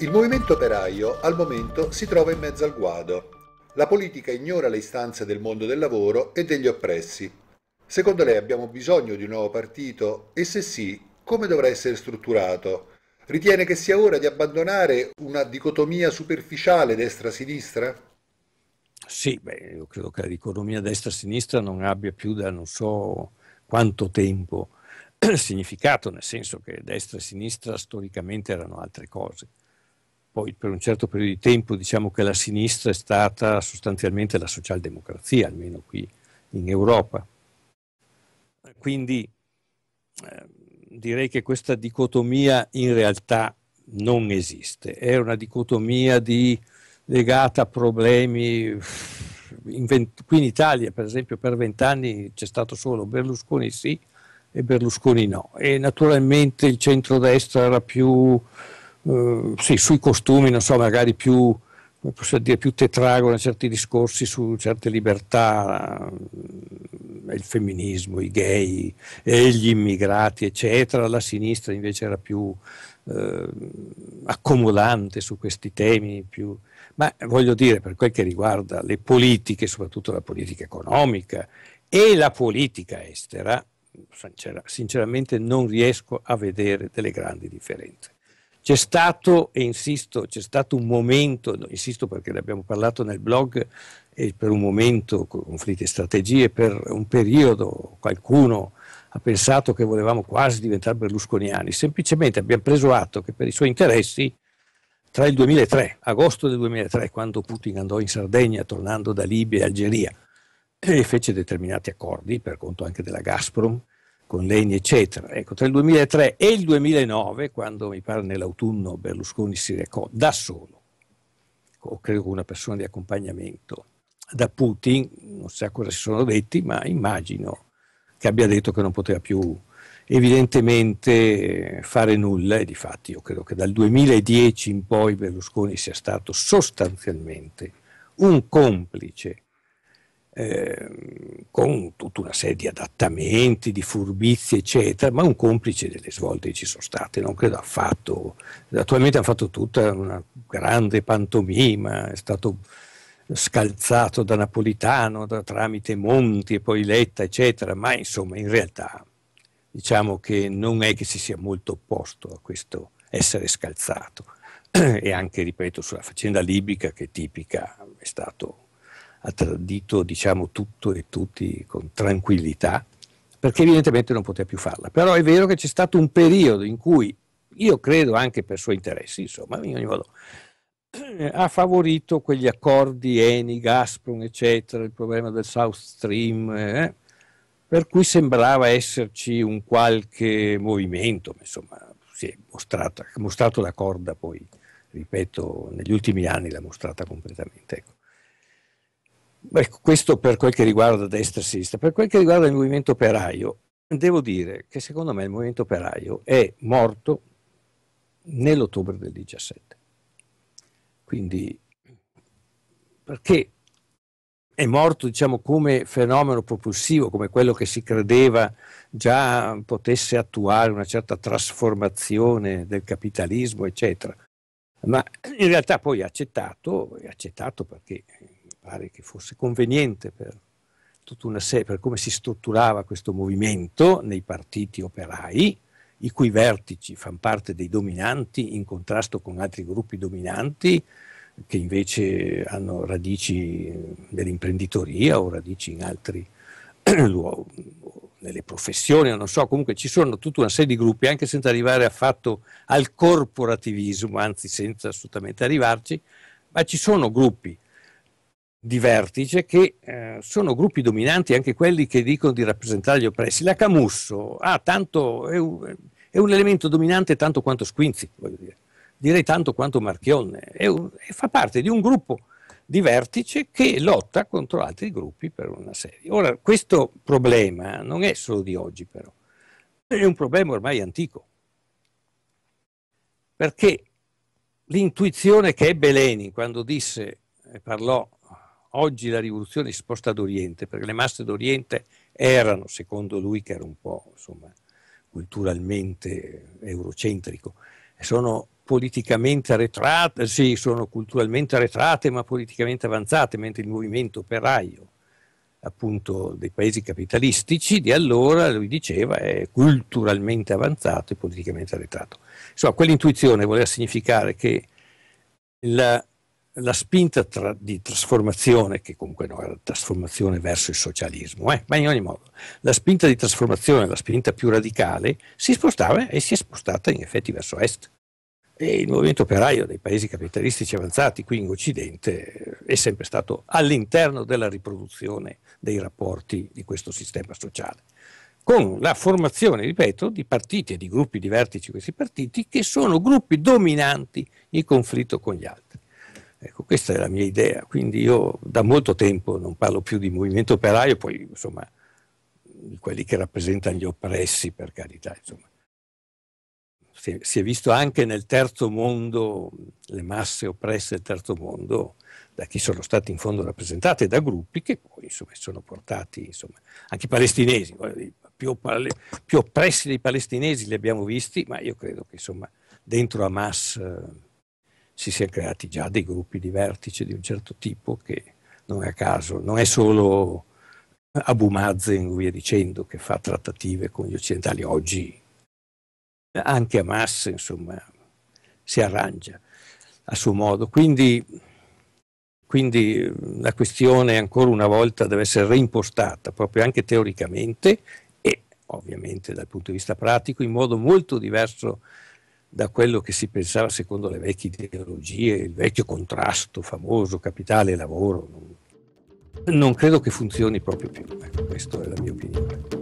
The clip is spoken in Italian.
Il movimento operaio al momento si trova in mezzo al guado. La politica ignora le istanze del mondo del lavoro e degli oppressi. Secondo lei abbiamo bisogno di un nuovo partito e se sì, come dovrà essere strutturato? Ritiene che sia ora di abbandonare una dicotomia superficiale destra-sinistra? Sì, beh, io credo che la dicotomia destra-sinistra non abbia più da non so quanto tempo significato, nel senso che destra e sinistra storicamente erano altre cose. Poi per un certo periodo di tempo diciamo che la sinistra è stata sostanzialmente la socialdemocrazia, almeno qui in Europa. Quindi eh, direi che questa dicotomia in realtà non esiste, è una dicotomia di, legata a problemi. In, qui in Italia, per esempio, per vent'anni c'è stato solo Berlusconi sì e Berlusconi no. E naturalmente il centrodestra era più eh, sì, sui costumi, non so, magari più, dire, più tetragono certi discorsi su certe libertà, eh, il femminismo, i gay gli immigrati, eccetera. La sinistra invece era più eh, accomodante su questi temi, più, ma voglio dire, per quel che riguarda le politiche, soprattutto la politica economica e la politica estera, sinceramente non riesco a vedere delle grandi differenze. C'è stato, e insisto, c'è stato un momento, insisto perché ne abbiamo parlato nel blog, e per un momento, conflitti e strategie, per un periodo qualcuno ha pensato che volevamo quasi diventare berlusconiani, semplicemente abbiamo preso atto che per i suoi interessi tra il 2003, agosto del 2003, quando Putin andò in Sardegna tornando da Libia e Algeria e fece determinati accordi per conto anche della Gazprom, con Leni, eccetera. Ecco, tra il 2003 e il 2009, quando mi pare nell'autunno Berlusconi si recò da solo, o credo con una persona di accompagnamento, da Putin, non so cosa si sono detti, ma immagino che abbia detto che non poteva più evidentemente fare nulla e di fatti io credo che dal 2010 in poi Berlusconi sia stato sostanzialmente un complice Ehm, con tutta una serie di adattamenti, di furbizie, eccetera, ma un complice delle svolte che ci sono state, non credo affatto. Attualmente hanno fatto tutta una grande pantomima, è stato scalzato da Napolitano da, tramite Monti e poi Letta, eccetera, ma insomma in realtà diciamo che non è che si sia molto opposto a questo essere scalzato e anche, ripeto, sulla faccenda libica che è tipica è stato ha tradito diciamo, tutto e tutti con tranquillità, perché evidentemente non poteva più farla. Però è vero che c'è stato un periodo in cui, io credo anche per suoi interessi, insomma, in ogni modo, eh, ha favorito quegli accordi Eni, Gazprom, eccetera, il problema del South Stream, eh, per cui sembrava esserci un qualche movimento, ma insomma, si è mostrata, mostrato la corda poi, ripeto, negli ultimi anni l'ha mostrata completamente. Ecco. Ecco, questo per quel che riguarda destra e sinistra. Per quel che riguarda il movimento operaio, devo dire che secondo me il movimento operaio è morto nell'ottobre del 17. Quindi, perché è morto diciamo, come fenomeno propulsivo, come quello che si credeva già potesse attuare una certa trasformazione del capitalismo, eccetera. Ma in realtà poi ha accettato, è accettato perché pare che fosse conveniente per tutta una serie, per come si strutturava questo movimento nei partiti operai, i cui vertici fanno parte dei dominanti in contrasto con altri gruppi dominanti che invece hanno radici nell'imprenditoria o radici in altri luoghi, nelle professioni, non so, comunque ci sono tutta una serie di gruppi, anche senza arrivare affatto al corporativismo, anzi senza assolutamente arrivarci, ma ci sono gruppi di vertice che eh, sono gruppi dominanti anche quelli che dicono di rappresentare gli oppressi. La Camusso ah, tanto, è, un, è, un, elemento dominante tanto quanto Squinzi, dire. direi tanto quanto Marchionne, è un, è, fa parte di un gruppo di vertice che lotta contro altri gruppi per una serie. Ora, questo problema non è solo di oggi però, è un problema ormai antico, perché l'intuizione che ebbe Lenin quando disse, parlò oggi la rivoluzione si sposta ad Oriente, perché le masse d'Oriente erano, secondo lui che era un po' insomma, culturalmente eurocentrico, sono politicamente arretrate, sì, sono culturalmente arretrate ma politicamente avanzate, mentre il movimento operaio appunto dei paesi capitalistici di allora, lui diceva, è culturalmente avanzato e politicamente arretrato. Insomma, quell'intuizione voleva significare che la la spinta tra, di trasformazione, che comunque non era la trasformazione verso il socialismo, eh, ma in ogni modo, la spinta di trasformazione, la spinta più radicale, si spostava e si è spostata in effetti verso est. E il movimento operaio dei paesi capitalistici avanzati qui in Occidente eh, è sempre stato all'interno della riproduzione dei rapporti di questo sistema sociale, con la formazione, ripeto, di partiti e di gruppi di vertici questi partiti che sono gruppi dominanti in conflitto con gli altri. Ecco, questa è la mia idea, quindi io da molto tempo non parlo più di movimento operaio, poi insomma di quelli che rappresentano gli oppressi, per carità. Insomma. Si, è, visto anche nel terzo mondo, le masse oppresse del terzo mondo, da chi sono stati in fondo rappresentate da gruppi che poi insomma, sono portati, insomma, anche i palestinesi, più, più oppressi dei palestinesi li abbiamo visti, ma io credo che insomma, dentro Hamas eh, si siano creati già dei gruppi di vertice di un certo tipo che non è a caso, non è solo Abu Mazen, via dicendo, che fa trattative con gli occidentali oggi, anche Hamas, insomma, si arrangia a suo modo. Quindi, quindi eh, la questione ancora una volta deve essere reimpostata proprio anche teoricamente e ovviamente dal punto di vista pratico in modo molto diverso da quello che si pensava secondo le vecchie ideologie, il vecchio contrasto famoso capitale-lavoro. Non credo che funzioni proprio più, ecco, questa è la mia opinione.